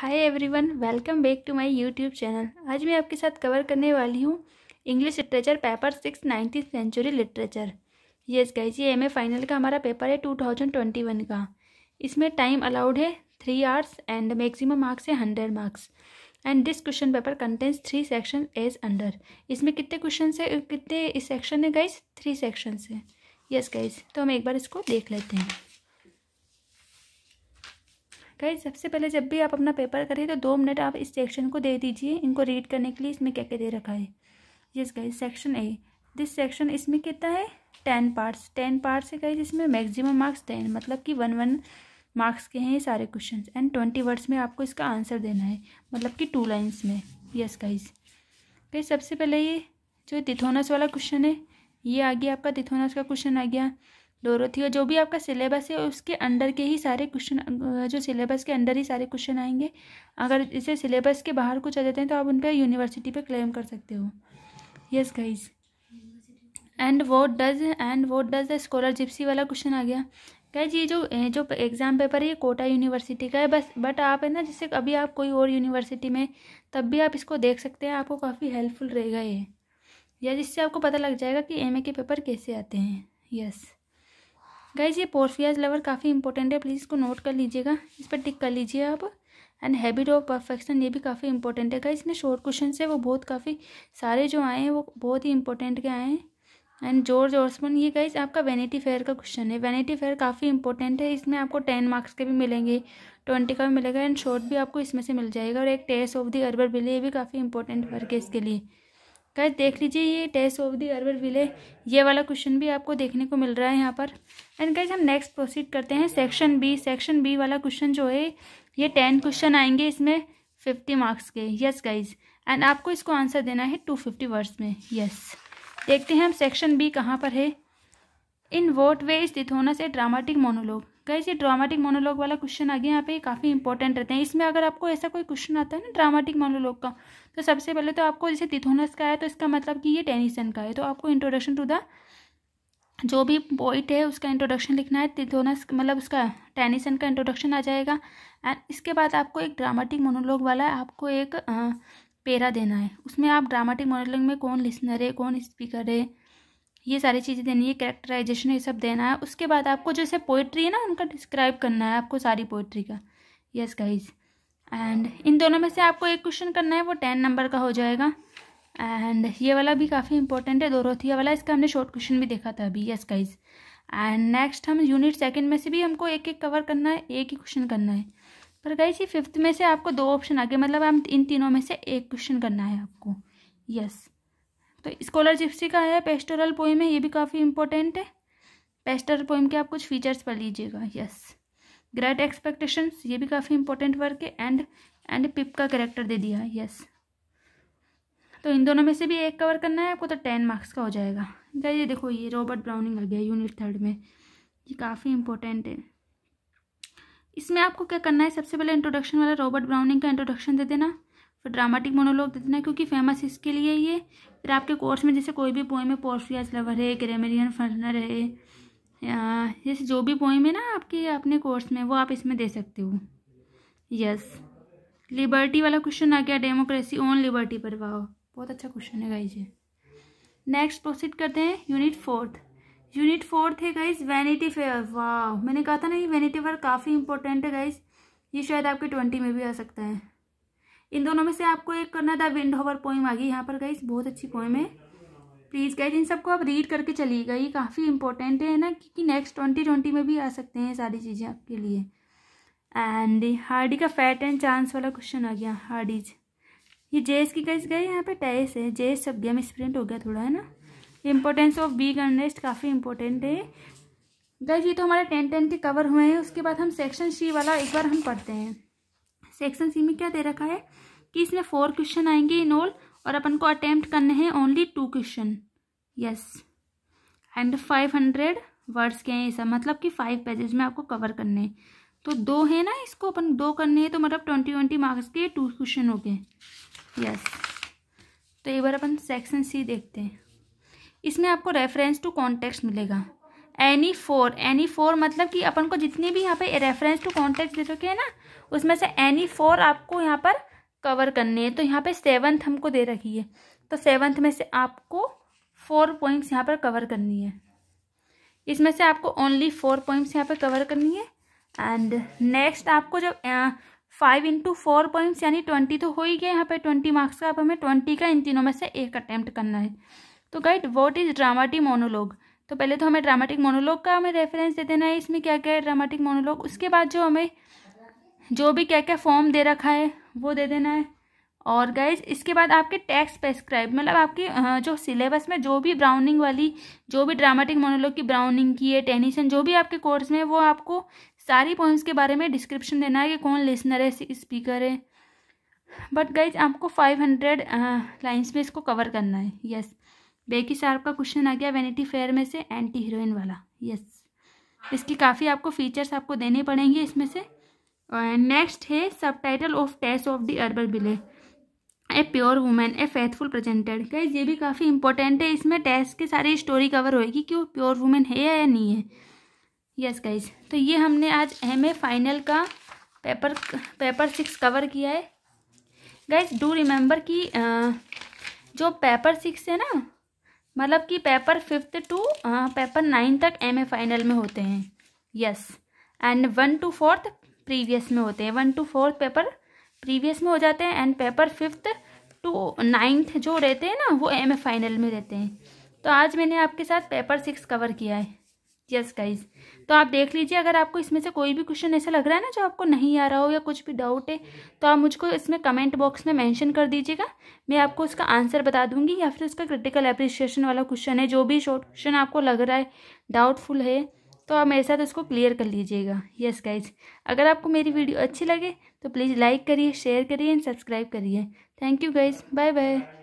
Hi everyone welcome back to my YouTube channel आज मैं आपके साथ कवर करने वाली हूँ English literature paper six nineteen century literature yes guys ये एम फाइनल का हमारा पेपर है टू थाउजेंड ट्वेंटी वन का इसमें टाइम अलाउड है three hours and maximum marks है hundred marks and this question paper contents three section as under इसमें कितने क्वेश्चन है कितने इस सेक्शन है गाइज थ्री सेक्शन है यस गाइज तो हम एक बार इसको देख लेते हैं गाइज सबसे पहले जब भी आप अपना पेपर करें तो दो मिनट आप इस सेक्शन को दे दीजिए इनको रीड करने के लिए इसमें क्या क्या दे रखा है yes guys section A this section इसमें कितना है टेन पार्ट्स टेन पार्ट्स है गाइज इसमें मैक्सिमम मार्क्स टेन मतलब कि वन वन मार्क्स के हैं ये सारे क्वेश्चन एंड ट्वेंटी वर्ड्स में आपको इसका आंसर देना है मतलब कि टू लाइन्स में यस गाइज गाइज सबसे पहले ये जो तिथोनस वाला क्वेश्चन है ये आ गया आपका तिथोनस का क्वेश्चन आ गया और जो भी आपका सिलेबस है उसके अंडर के ही सारे क्वेश्चन जो सिलेबस के अंडर ही सारे क्वेश्चन आएंगे अगर इसे सिलेबस के बाहर कुछ आ जाते हैं तो आप उन पर यूनिवर्सिटी पर क्लेम कर सकते हो yes guys and what does and what does the scholar gypsy वाला क्वेश्चन आ गया गाइज ये जो जो एग्ज़ाम पेपर है ये कोटा यूनिवर्सिटी का है बस बट आप है ना जैसे अभी आप कोई और यूनिवर्सिटी में तब भी आप इसको देख सकते हैं आपको काफ़ी हेल्पफुल रहेगा ये या जिससे आपको पता लग जाएगा कि एम के पेपर कैसे आते हैं यस yes. गाइज ये पोर्फियाज लवर काफ़ी इंपॉर्टेंट है प्लीज़ इसको नोट कर लीजिएगा इस पर टिक कर लीजिए आप एंड हैबिट ऑफ परफेक्शन ये भी काफ़ी इंपॉर्टेंट है गाइज इसमें शॉर्ट क्वेश्चन है वो बहुत काफ़ी सारे जो आए हैं वो बहुत ही इंपॉर्टेंट के आए हैं एंड जॉर्ज ऑर्समन ये गाइज आपका वैनिटी फेयर का क्वेश्चन है वैनिटी फेयर काफ़ी इंपॉर्टेंट है इसमें आपको टेन मार्क्स के भी मिलेंगे ट्वेंटी का भी मिलेगा एंड शॉर्ट भी आपको इसमें से मिल जाएगा और एक Tess of the Urbervilles ये भी काफ़ी इंपॉर्टेंट वर्क है इसके लिए कर देख लीजिए ये Tess of the Urbervilles ये वाला क्वेश्चन भी आपको देखने को मिल रहा है यहाँ पर एंड गाइज हम नेक्स्ट प्रोसीड करते हैं सेक्शन बी सेक्शन बी वाला क्वेश्चन जो है ये टेन क्वेश्चन आएंगे इसमें फिफ्टी मार्क्स के यस गाइज एंड आपको इसको आंसर देना है टू फिफ्टी वर्ड्स में यस देखते हैं हम सेक्शन बी कहाँ पर है इन वोट वे इस होना से ड्रामाटिक मोनोलॉग गाइज ये ड्रामेटिक मोनोलॉग वाला क्वेश्चन आ गया यहाँ पे काफ़ी इंपॉर्टेंट रहते हैं इसमें अगर आपको ऐसा कोई क्वेश्चन आता है ना ड्रामेटिक मोनोलॉग का तो सबसे पहले तो आपको जैसे तिथोनस का है तो इसका मतलब कि ये टेनिसन का है तो आपको इंट्रोडक्शन टू द जो भी पॉइंट है उसका इंट्रोडक्शन लिखना है तिथोनस मतलब उसका टेनिसन का इंट्रोडक्शन आ जाएगा एंड इसके बाद आपको एक ड्रामेटिक मोनोलॉग वाला आपको एक पेरा देना है उसमें आप ड्रामेटिक मोनोलॉग में कौन लिसनर है कौन स्पीकर है ये सारी चीज़ें देनी है करेक्टराइजेशन ये सब देना है उसके बाद आपको जैसे पोइट्री है ना उनका डिस्क्राइब करना है आपको सारी पोइट्री का यस गाइज एंड इन दोनों में से आपको एक क्वेश्चन करना है वो टेन नंबर का हो जाएगा एंड ये वाला भी काफ़ी इंपॉर्टेंट है दोरोथिया वाला इसका हमने शॉर्ट क्वेश्चन भी देखा था अभी यस गाइज एंड नेक्स्ट हम यूनिट सेकेंड में से भी हमको एक एक कवर करना है एक ही क्वेश्चन करना है पर गाइज ये फिफ्थ में से आपको दो ऑप्शन आ गए मतलब हम इन तीनों में से एक क्वेश्चन करना है आपको यस yes. तो स्कॉलर जिप्सी का है पेस्टोरल पोइम है ये भी काफ़ी इंपॉर्टेंट है पेस्टोरल पोइम के आप कुछ फीचर्स पढ़ लीजिएगा यस ग्रेट एक्सपेक्टेशंस ये भी काफ़ी इंपॉर्टेंट वर्क है एंड एंड पिप का करेक्टर दे दिया है यस तो इन दोनों में से भी एक कवर करना है आपको तो टेन मार्क्स का हो जाएगा ये देखो ये रॉबर्ट ब्राउनिंग आ गया यूनिट थर्ड में ये काफ़ी इंपॉर्टेंट है इसमें आपको क्या करना है सबसे पहले इंट्रोडक्शन वाला रॉबर्ट ब्राउनिंग का इंट्रोडक्शन दे देना फिर ड्रामेटिक मोनोलॉग देते हैं क्योंकि फेमस इसके लिए ये फिर आपके कोर्स में जैसे कोई भी पोइम है पोर्सियाज लवर है ग्रेमेरियन फर्नर है या जैसे जो भी पोइम है ना आपके अपने कोर्स में वो आप इसमें दे सकते हो यस लिबर्टी वाला क्वेश्चन आ गया डेमोक्रेसी ऑन लिबर्टी पर वाह बहुत अच्छा क्वेश्चन है गाइज नेक्स्ट प्रोसीड करते हैं यूनिट फोर्थ यूनिट फोर्थ है गाइज वैनिटी फेयर वाह मैंने कहा था ना ये वैनिटी फेयर काफ़ी इंपॉर्टेंट है गाइज ये शायद आपके ट्वेंटी में भी आ सकता है इन दोनों में से आपको एक करना था विंड होवर पोइम आ गई यहाँ पर गई बहुत अच्छी पोइम है प्लीज़ गाइज इन सबको आप रीड करके चलिएगा ये काफ़ी इंपॉर्टेंट है ना क्योंकि नेक्स्ट ट्वेंटी ट्वेंटी में भी आ सकते हैं सारी चीज़ें आपके लिए एंड हार्डी का फैट एंड चांस वाला क्वेश्चन आ गया हार्डीज ये जेस की गाइज गए यहाँ पे टेस है जेस सब गया मिसप्रिंट हो गया थोड़ा है ना इंपॉर्टेंस ऑफ बी अनरेस्ट काफ़ी इंपॉर्टेंट है गई ये तो हमारे टेन टेन के कवर हुए हैं उसके बाद हम सेक्शन सी वाला एक बार हम पढ़ते हैं सेक्शन सी में क्या दे रखा है कि इसमें फोर क्वेश्चन आएंगे इन ऑल और अपन को अटेम्प्ट करने हैं only two question yes and five hundred words के हैं ये सब मतलब कि फाइव पेजेस में आपको कवर करने हैं तो दो है ना इसको अपन दो करने हैं तो मतलब ट्वेंटी ट्वेंटी मार्क्स के टू क्वेश्चन हो गए यस तो एक बार अपन सेक्शन सी देखते हैं इसमें आपको रेफरेंस टू कॉन्टेक्स्ट मिलेगा एनी फोर एनी फोर मतलब कि अपन को जितनी भी यहाँ पे रेफरेंस टू कॉन्टेक्ट दे रखे हैं ना उसमें से एनी फोर आपको यहाँ पर कवर करने हैं तो यहाँ पे सेवन्थ हमको दे रखी है तो सेवन्थ में से आपको फोर पॉइंट्स यहाँ पर कवर करनी है इसमें से आपको ओनली फोर पॉइंट्स यहाँ पर कवर करनी है एंड नेक्स्ट आपको जब फाइव इंटू फोर पॉइंट्स यानी ट्वेंटी तो हो ही गया यहाँ पे ट्वेंटी मार्क्स का अब हमें ट्वेंटी का इन तीनों में से एक अटैम्प्ट करना है तो guys what is dramatic monologue तो पहले तो हमें ड्रामेटिक मोनोलॉग का हमें रेफरेंस दे देना है इसमें क्या क्या है ड्रामेटिक मोनोलॉग उसके बाद जो हमें जो भी क्या क्या फॉर्म दे रखा है वो दे देना है और गाइज इसके बाद आपके टैक्स प्रेस्क्राइब मतलब आपकी जो सिलेबस में जो भी ब्राउनिंग वाली जो भी ड्रामेटिक मोनोलॉग की ब्राउनिंग की है टेनिसन जो भी आपके कोर्स में वो आपको सारी पॉइंट्स के बारे में डिस्क्रिप्शन देना है कि कौन लिसनर है स्पीकर है बट गाइज आपको फाइव हंड्रेड लाइन्स में इसको कवर करना है यस yes. बेकी शार्प का क्वेश्चन आ गया वैनिटी फेयर में से एंटी हीरोइन वाला यस इसकी काफ़ी आपको फीचर्स आपको देने पड़ेंगे इसमें से नेक्स्ट है subtitle of Tess of the Urbervilles a pure woman a faithful presented guys ये भी काफ़ी इंपॉर्टेंट है इसमें टेस्ट के सारी स्टोरी कवर होएगी कि वो प्योर वुमेन है या नहीं है यस गाइज तो ये हमने आज एम ए फाइनल का पेपर पेपर सिक्स कवर किया है गाइज डू रिमेंबर कि जो पेपर सिक्स है ना मतलब कि paper fifth to paper nine तक एम ए फाइनल में होते हैं yes and one to fourth previous में होते हैं one to fourth paper previous में हो जाते हैं and paper fifth to ninth जो रहते हैं ना वो एम ए फाइनल में रहते हैं तो आज मैंने आपके साथ पेपर सिक्स कवर किया है यस गाइज तो आप देख लीजिए अगर आपको इसमें से कोई भी क्वेश्चन ऐसा लग रहा है ना जो आपको नहीं आ रहा हो या कुछ भी डाउट है तो आप मुझको इसमें कमेंट बॉक्स में मेंशन कर दीजिएगा मैं आपको उसका आंसर बता दूंगी या फिर उसका क्रिटिकल अप्रिसिएशन वाला क्वेश्चन है जो भी शॉर्ट क्वेश्चन आपको लग रहा है डाउटफुल है तो आप मेरे साथ उसको क्लियर कर लीजिएगा यस गाइज अगर आपको मेरी वीडियो अच्छी लगे तो प्लीज़ लाइक करिए शेयर करिए एंड सब्सक्राइब करिए thank you guys bye bye